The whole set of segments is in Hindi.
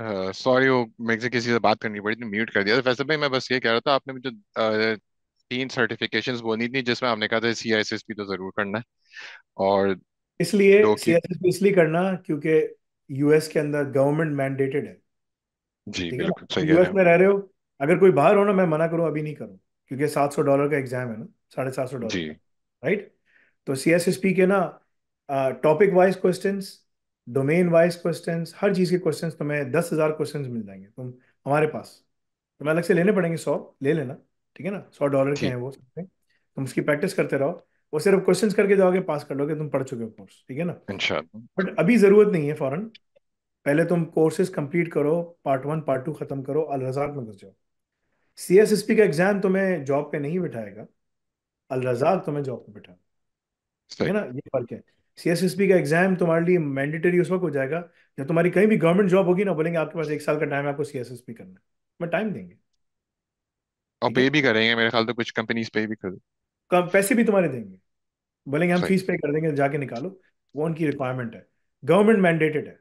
सॉरी वो मेरे से किसी से बात करनी पड़ी थी म्यूट कर दिया था फैसल भाई मैं बस ये कह रहा था आपने मुझे तीन सर्टिफिकेशन बोली थी जिसमें आपने कहा था सी आई सीआईएसएसपी तो जरूर करना है और इसलिए सीआईएसएसपी इसलिए करना क्योंकि यूएस के अंदर गवर्नमेंट मैंडेटेड है जी बिल्कुल सही यूएस तो में रह रहे हो अगर कोई बाहर हो ना मैं मना करूं अभी नहीं करूं क्योंकि सात सौ डॉलर का एग्जाम है ना साढ़े सात सौ डॉलर राइट तो सीएसएसपी के ना topic wise questions domain wise question हर चीज़ के क्वेश्चन तुम्हें दस हज़ार क्वेश्चन मिल जाएंगे तुम हमारे पास तुम्हें अलग से लेने पड़ेंगे सौ ले लेना ठीक है ना सौ डॉलर के हैं वो सकते तुम उसकी प्रैक्टिस करते रहो वो सिर्फ क्वेश्चन करके जाओगे पास कर लोगे तुम पढ़ चुके हो कोर्स ठीक है ना बट अभी ज़रूरत नहीं है फॉरन पहले तुम कोर्सेज कंप्लीट करो पार्ट वन पार्ट टू ख़त्म करो अल रजाक में घुस जाओ सी एस एस पी का एग्जाम तुम्हें जॉब पे नहीं बिठाएगा अल रजाक तुम्हें जॉब पे बिठाएगा ठीक है ना ये फर्क है सी का एग्जाम तुम्हारे लिए मैंडेटरी उस वक्त हो जाएगा जब तुम्हारी कहीं भी गवर्नमेंट जॉब होगी ना बोलेंगे आपके पास एक साल का टाइम है आपको सी करना मैं टाइम देंगे और पे भी करेंगे मेरे ख्याल तो कुछ कंपनीज पे भी कर कम पैसे भी तुम्हारे देंगे बोलेंगे हम फीस पे कर देंगे जाके निकालो वो उनकी रिक्वायरमेंट है गवर्नमेंट मैंडेटेड है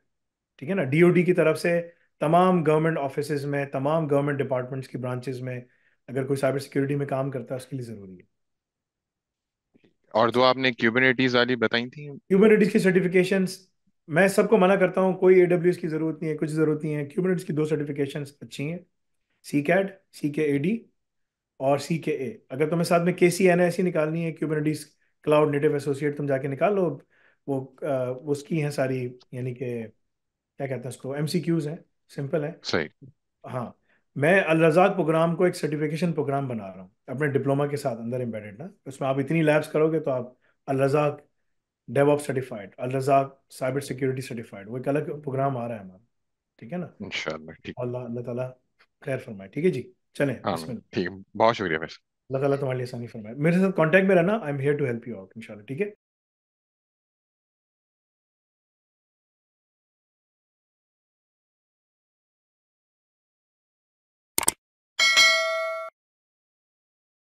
ठीक है ना डीओडी की तरफ से तमाम गवर्नमेंट ऑफिस में तमाम गवर्नमेंट डिपार्टमेंट्स की ब्रांचेज में अगर कोई साइबर सिक्योरिटी में काम करता है उसके लिए ज़रूरी है और जो आपने क्यूबरनेटीज वाली बताई थी क्यूबरनेटीज की सर्टिफिकेशन मैं सबको मना करता हूँ कोई एडब्ल्यू की जरूरत नहीं है कुछ जरूरत नहीं है क्यूबरनेटीज की दो सर्टिफिकेशन अच्छी हैं सी कैड सी के ए डी और सी के ए अगर तुम्हें साथ में के सी एन एस निकालनी है क्यूबरनेटीज क्लाउड नेटिव एसोसिएट तुम जाके निकाल लो वो आ, उसकी हैं सारी यानी कि क्या कहते हैं उसको एम सी क्यूज हैं सिंपल है सही हाँ मैं अलरजाक प्रोग्राम को एक सर्टिफिकेशन प्रोग्राम बना रहा हूँ अपने डिप्लोमा के साथ अंदर एम्बेडेड ना उसमें आप इतनी लैब्स करोगे तो आप अलरजाक डेव ऑफ सर्टिफाइड अलरजाक साइबर सिक्योरिटी सर्टिफाइड वो एक अलग प्रोग्राम आ रहा है हमारा ठीक है ना इंशाल्लाह अल्लाह अल्लाह ताला खैर फरमाए ठीक है जी चले हाँ, ठीक है बहुत शुक्रिया अल्लाह ताला तुम्हारे लिए आसानी फरमाए मेरे साथ कॉन्टेक्ट में रहना I am here to help you out इंशाल्लाह ठीक है